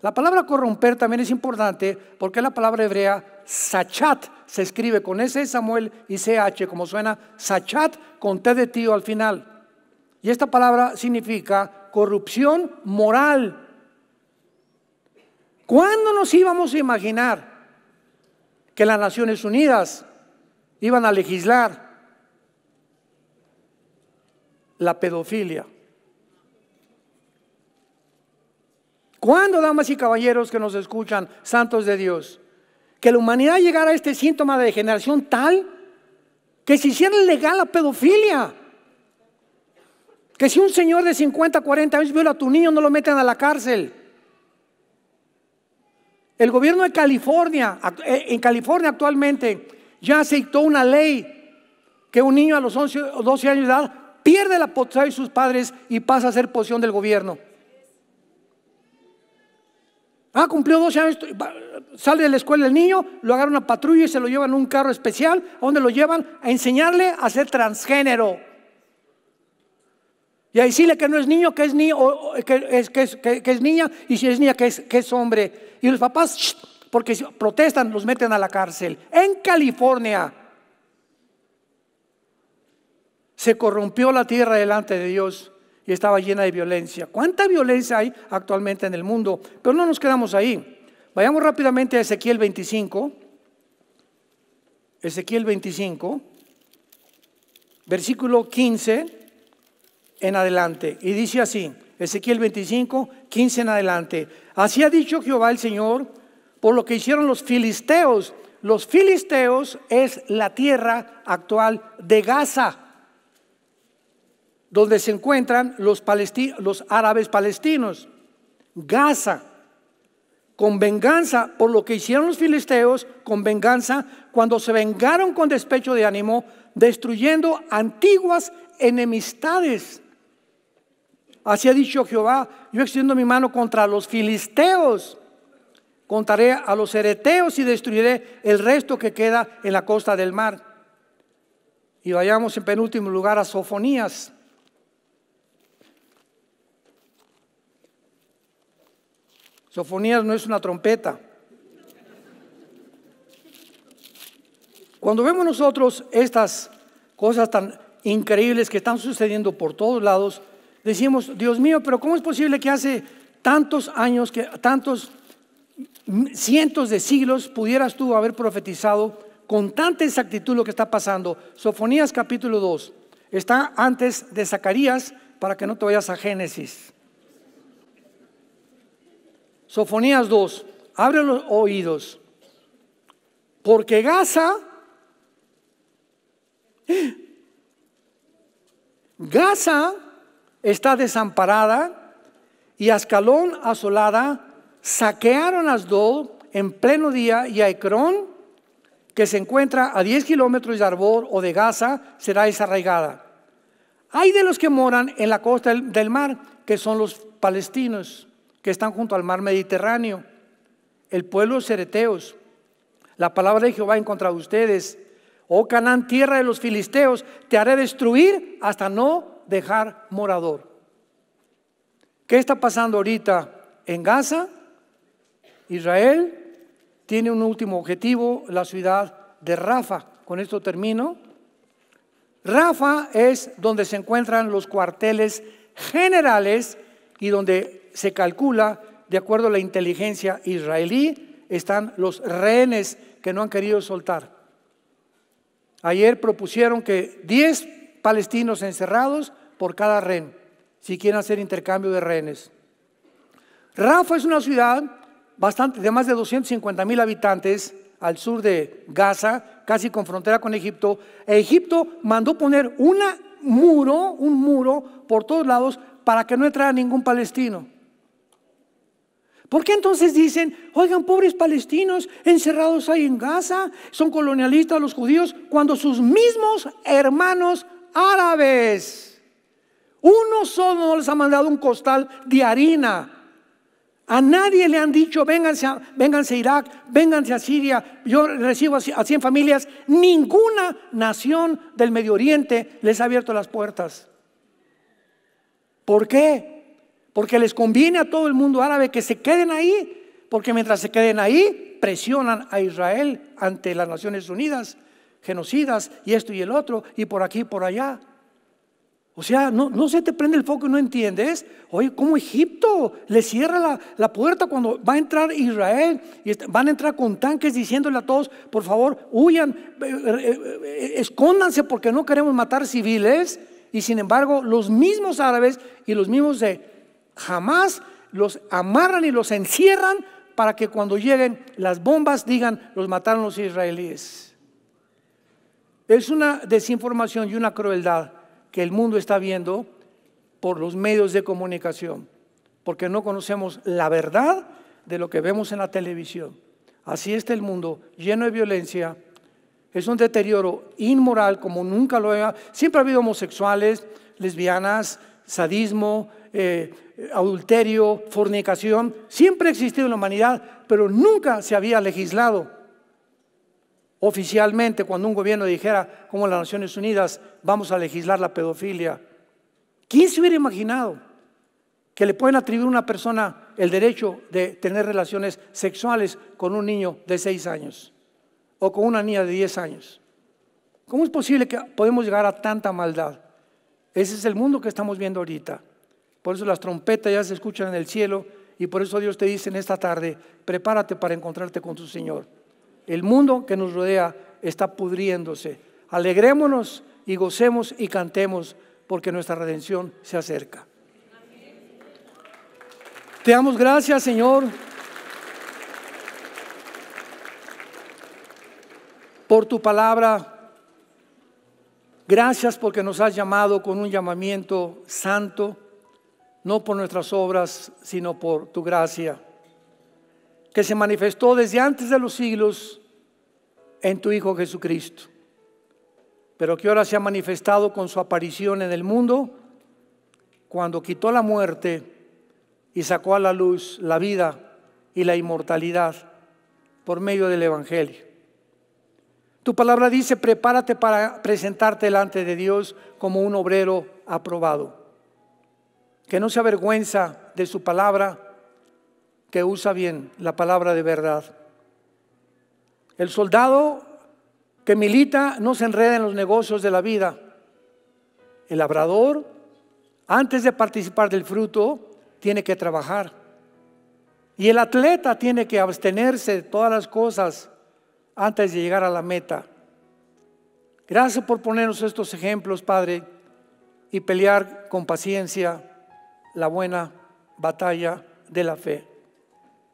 La palabra corromper también es importante porque la palabra hebrea sachat se escribe con S Samuel y CH, como suena sachat con T de tío al final. Y esta palabra significa corrupción moral. ¿Cuándo nos íbamos a imaginar que las Naciones Unidas iban a legislar la pedofilia. ¿Cuándo, damas y caballeros que nos escuchan, santos de Dios, que la humanidad llegara a este síntoma de degeneración tal que se hiciera legal la pedofilia? Que si un señor de 50, 40 años viola a tu niño, no lo metan a la cárcel. El gobierno de California, eh, en California actualmente, ya aceptó una ley que un niño a los 11 o 12 años de edad pierde la potestad de sus padres y pasa a ser posición del gobierno. Ah, cumplió 12 años, sale de la escuela el niño, lo agarran a patrulla y se lo llevan a un carro especial. ¿A dónde lo llevan? A enseñarle a ser transgénero. Y a decirle que no es niño, que es, niño, es, que, que, es niña, y si es niña, que es, que es hombre. Y los papás, porque protestan, los meten a la cárcel. En California. Se corrompió la tierra delante de Dios y estaba llena de violencia. ¿Cuánta violencia hay actualmente en el mundo? Pero no nos quedamos ahí. Vayamos rápidamente a Ezequiel 25. Ezequiel 25, versículo 15 en adelante. Y dice así, Ezequiel 25, 15 en adelante. Así ha dicho Jehová el Señor, por lo que hicieron los filisteos. Los filisteos es la tierra actual de Gaza donde se encuentran los, los árabes palestinos, Gaza, con venganza por lo que hicieron los filisteos, con venganza cuando se vengaron con despecho de ánimo, destruyendo antiguas enemistades. Así ha dicho Jehová, yo extiendo mi mano contra los filisteos, contaré a los hereteos y destruiré el resto que queda en la costa del mar. Y vayamos en penúltimo lugar a Sofonías Sofonías no es una trompeta. Cuando vemos nosotros estas cosas tan increíbles que están sucediendo por todos lados, decimos, Dios mío, pero ¿cómo es posible que hace tantos años, que tantos cientos de siglos pudieras tú haber profetizado con tanta exactitud lo que está pasando? Sofonías capítulo 2 está antes de Zacarías para que no te vayas a Génesis. Sofonías 2, abre los oídos. Porque Gaza, Gaza está desamparada y Ascalón asolada, saquearon las dos en pleno día y a que se encuentra a 10 kilómetros de Arbor o de Gaza, será desarraigada. Hay de los que moran en la costa del mar, que son los palestinos que están junto al mar Mediterráneo, el pueblo Cereteos. La palabra de Jehová en contra de ustedes. Oh Canaán, tierra de los filisteos, te haré destruir hasta no dejar morador. ¿Qué está pasando ahorita en Gaza? Israel tiene un último objetivo, la ciudad de Rafa. Con esto termino. Rafa es donde se encuentran los cuarteles generales y donde se calcula, de acuerdo a la inteligencia israelí, están los rehenes que no han querido soltar. Ayer propusieron que 10 palestinos encerrados por cada rehén, si quieren hacer intercambio de rehenes. Rafa es una ciudad bastante, de más de 250 mil habitantes al sur de Gaza, casi con frontera con Egipto. Egipto mandó poner un muro, un muro por todos lados para que no entrara ningún palestino. ¿Por qué entonces dicen, oigan, pobres palestinos encerrados ahí en Gaza, son colonialistas los judíos, cuando sus mismos hermanos árabes, uno solo no les ha mandado un costal de harina? A nadie le han dicho, vénganse a, a Irak, vénganse a Siria, yo recibo a 100 familias. Ninguna nación del Medio Oriente les ha abierto las puertas. ¿Por qué? porque les conviene a todo el mundo árabe que se queden ahí, porque mientras se queden ahí, presionan a Israel ante las Naciones Unidas, genocidas y esto y el otro, y por aquí y por allá. O sea, no, se te prende el foco y no entiendes. Oye, ¿cómo Egipto le cierra la, puerta cuando va a entrar Israel? Y van a entrar con tanques diciéndole a todos, por favor, huyan, eh, eh, eh, escóndanse porque no queremos matar civiles. Y sin embargo, los mismos árabes y los mismos de Jamás los amarran y los encierran para que cuando lleguen las bombas digan, los mataron los israelíes. Es una desinformación y una crueldad que el mundo está viendo por los medios de comunicación, porque no conocemos la verdad de lo que vemos en la televisión. Así está el mundo, lleno de violencia. Es un deterioro inmoral como nunca lo había. Siempre ha habido homosexuales, lesbianas, sadismo, eh, adulterio, fornicación, siempre ha existido en la humanidad, pero nunca se había legislado oficialmente cuando un gobierno dijera, como las Naciones Unidas, vamos a legislar la pedofilia. ¿Quién se hubiera imaginado que le pueden atribuir a una persona el derecho de tener relaciones sexuales con un niño de 6 años o con una niña de 10 años? ¿Cómo es posible que podemos llegar a tanta maldad? Ese es el mundo que estamos viendo ahorita. Por eso las trompetas ya se escuchan en el cielo y por eso Dios te dice en esta tarde, prepárate para encontrarte con tu Señor. El mundo que nos rodea está pudriéndose. Alegrémonos y gocemos y cantemos porque nuestra redención se acerca. Te damos gracias, Señor, por tu palabra. Gracias porque nos has llamado con un llamamiento santo no por nuestras obras, sino por tu gracia, que se manifestó desde antes de los siglos en tu Hijo Jesucristo, pero que ahora se ha manifestado con su aparición en el mundo, cuando quitó la muerte y sacó a la luz la vida y la inmortalidad por medio del Evangelio. Tu palabra dice, prepárate para presentarte delante de Dios como un obrero aprobado que no se avergüenza de su palabra, que usa bien la palabra de verdad. El soldado que milita no se enreda en los negocios de la vida. El labrador, antes de participar del fruto, tiene que trabajar. Y el atleta tiene que abstenerse de todas las cosas antes de llegar a la meta. Gracias por ponernos estos ejemplos, Padre, y pelear con paciencia la buena batalla de la fe.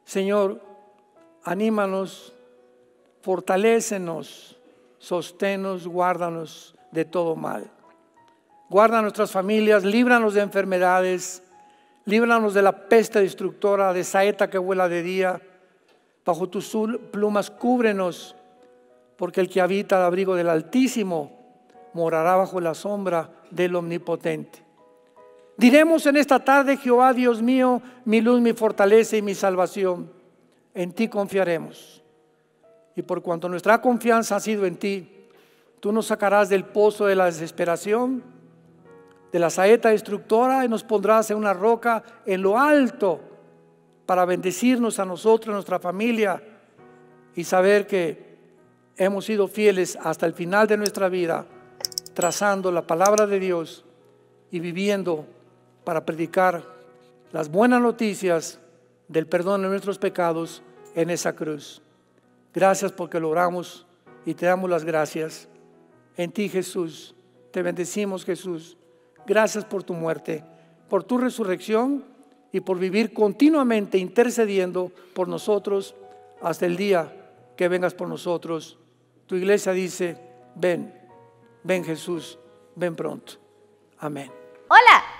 Señor, anímanos, fortalécenos, sosténos, guárdanos de todo mal. Guarda nuestras familias, líbranos de enfermedades, líbranos de la peste destructora, de saeta que vuela de día. Bajo tus plumas cúbrenos, porque el que habita al abrigo del Altísimo morará bajo la sombra del Omnipotente. Diremos en esta tarde, Jehová Dios mío, mi luz, mi fortaleza y mi salvación, en ti confiaremos. Y por cuanto nuestra confianza ha sido en ti, tú nos sacarás del pozo de la desesperación, de la saeta destructora y nos pondrás en una roca en lo alto para bendecirnos a nosotros, a nuestra familia y saber que hemos sido fieles hasta el final de nuestra vida, trazando la palabra de Dios y viviendo para predicar las buenas noticias del perdón de nuestros pecados en esa cruz. Gracias porque lo oramos y te damos las gracias. En ti Jesús, te bendecimos Jesús. Gracias por tu muerte, por tu resurrección y por vivir continuamente intercediendo por nosotros hasta el día que vengas por nosotros. Tu iglesia dice, ven, ven Jesús, ven pronto. Amén. Hola.